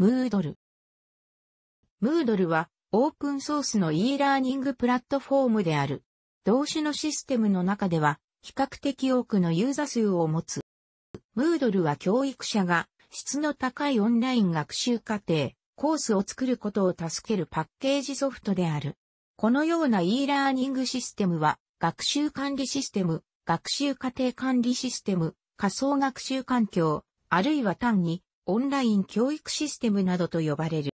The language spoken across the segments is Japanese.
ムードル。ムードルはオープンソースの e ラーニングプラットフォームである。同種のシステムの中では比較的多くのユーザ数を持つ。ムードルは教育者が質の高いオンライン学習課程、コースを作ることを助けるパッケージソフトである。このような e ラーニングシステムは学習管理システム、学習過程管理システム、仮想学習環境、あるいは単にオンライン教育システムなどと呼ばれる。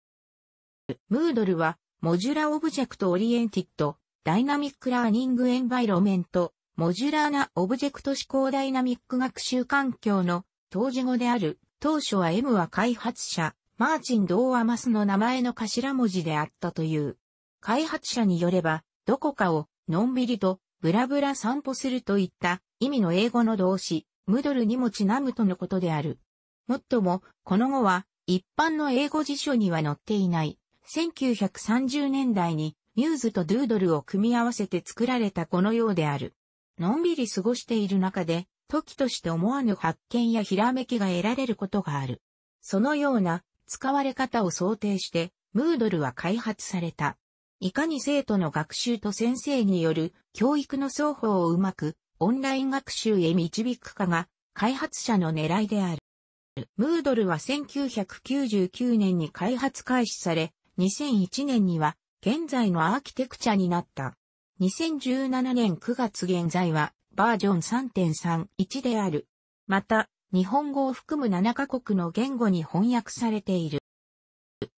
ムードルは、モジュラオブジェクトオリエンティッド、ダイナミックラーニングエンバイロメント、モジュラーなオブジェクト思考ダイナミック学習環境の当時語である、当初は M は開発者、マーチン・ドーアマスの名前の頭文字であったという。開発者によれば、どこかをのんびりとブラブラ散歩するといった意味の英語の動詞、ムドルにもちなむとのことである。もっとも、この後は、一般の英語辞書には載っていない、1930年代に、ミューズとドゥードルを組み合わせて作られたこのようである。のんびり過ごしている中で、時として思わぬ発見やひらめきが得られることがある。そのような使われ方を想定して、ムードルは開発された。いかに生徒の学習と先生による教育の双方をうまくオンライン学習へ導くかが開発者の狙いである。ムードルは1999年に開発開始され、2001年には現在のアーキテクチャになった。2017年9月現在はバージョン3.31である。また、日本語を含む7カ国の言語に翻訳されている。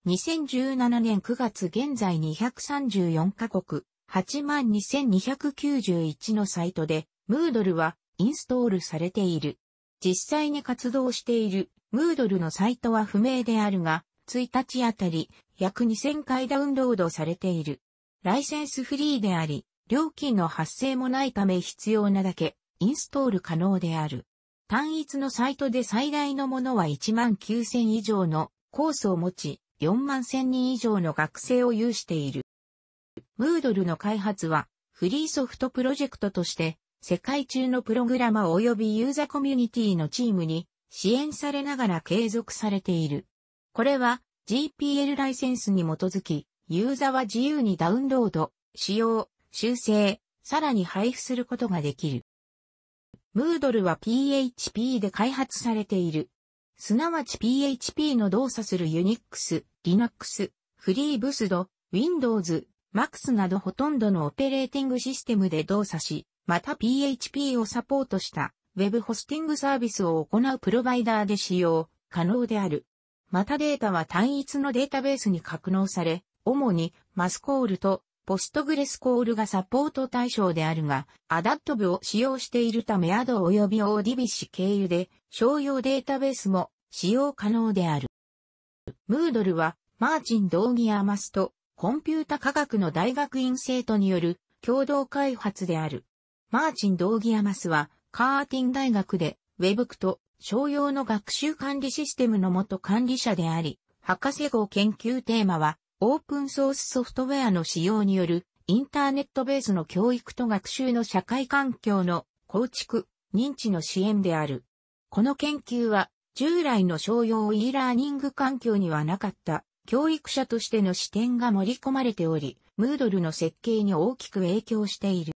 2017年9月現在234カ国、82,291のサイトで、ムードルはインストールされている。実際に活動しているムードルのサイトは不明であるが、1日あたり約2000回ダウンロードされている。ライセンスフリーであり、料金の発生もないため必要なだけインストール可能である。単一のサイトで最大のものは1万9000以上のコースを持ち、4万1000人以上の学生を有している。ムードルの開発はフリーソフトプロジェクトとして世界中のプログラマー及びユーザコミュニティのチームに支援されながら継続されている。これは GPL ライセンスに基づき、ユーザは自由にダウンロード、使用、修正、さらに配布することができる。Moodle は PHP で開発されている。すなわち PHP の動作する Unix、Linux、FreeBSD、Windows、Max などほとんどのオペレーティングシステムで動作し、また PHP をサポートした Web ホスティングサービスを行うプロバイダーで使用可能である。またデータは単一のデータベースに格納され、主にマスコールとポストグレスコールがサポート対象であるが、アダット部を使用しているため d ド及びオーディビッシュ経由で商用データベースも使用可能である。ムードルはマーチン・ドーギアマスとコンピュータ科学の大学院生徒による共同開発である。マーチン・ドーギアマスは、カーティン大学で、ウェブクと商用の学習管理システムの元管理者であり、博士号研究テーマは、オープンソースソフトウェアの使用による、インターネットベースの教育と学習の社会環境の構築、認知の支援である。この研究は、従来の商用 e ラーニング環境にはなかった、教育者としての視点が盛り込まれており、ムードルの設計に大きく影響している。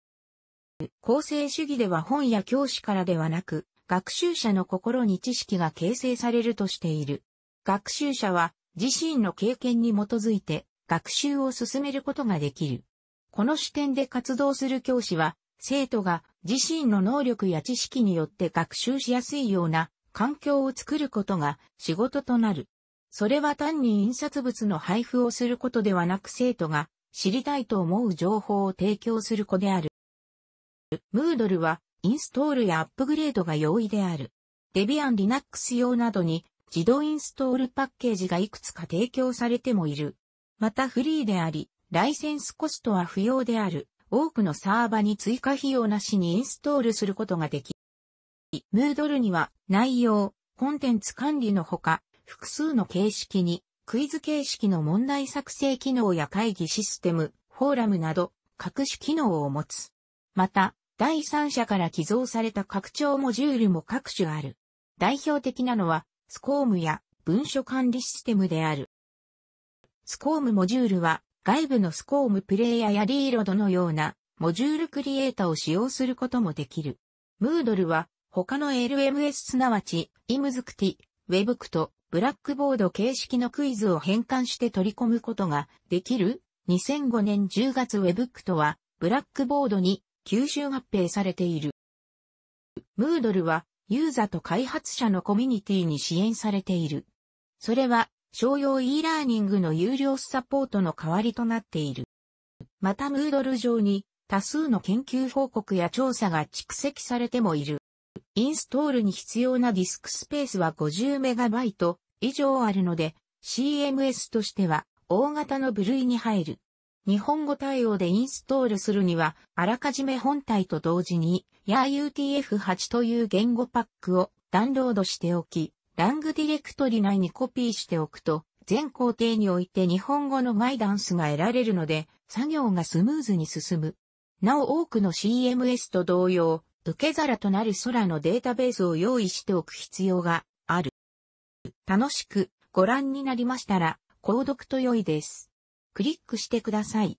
構成主義では本や教師からではなく、学習者の心に知識が形成されるとしている。学習者は自身の経験に基づいて学習を進めることができる。この視点で活動する教師は、生徒が自身の能力や知識によって学習しやすいような環境を作ることが仕事となる。それは単に印刷物の配布をすることではなく生徒が知りたいと思う情報を提供する子である。ムードルはインストールやアップグレードが容易である。デビアン Linux 用などに自動インストールパッケージがいくつか提供されてもいる。またフリーであり、ライセンスコストは不要である。多くのサーバに追加費用なしにインストールすることができ。ムードルには内容、コンテンツ管理のほか、複数の形式に、クイズ形式の問題作成機能や会議システム、フォーラムなど、各種機能を持つ。また、第三者から寄贈された拡張モジュールも各種ある。代表的なのは、スコームや文書管理システムである。スコームモジュールは、外部のスコームプレイヤーやリーロードのようなモジュールクリエイターを使用することもできる。ムードルは他の LMS すなわち ImsCT、Webct、ブラックボード形式のクイズを変換して取り込むことができる。2005年10月 Webct はブラックボードに吸収合併されている。ムードルはユーザーと開発者のコミュニティに支援されている。それは商用 e ラーニングの有料サポートの代わりとなっている。またムードル上に多数の研究報告や調査が蓄積されてもいる。インストールに必要なディスクスペースは 50MB 以上あるので CMS としては大型の部類に入る。日本語対応でインストールするには、あらかじめ本体と同時に、YAUTF8 という言語パックをダウンロードしておき、ラングディレクトリ内にコピーしておくと、全工程において日本語のガイダンスが得られるので、作業がスムーズに進む。なお多くの CMS と同様、受け皿となる空のデータベースを用意しておく必要がある。楽しくご覧になりましたら、購読と良いです。クリックしてください。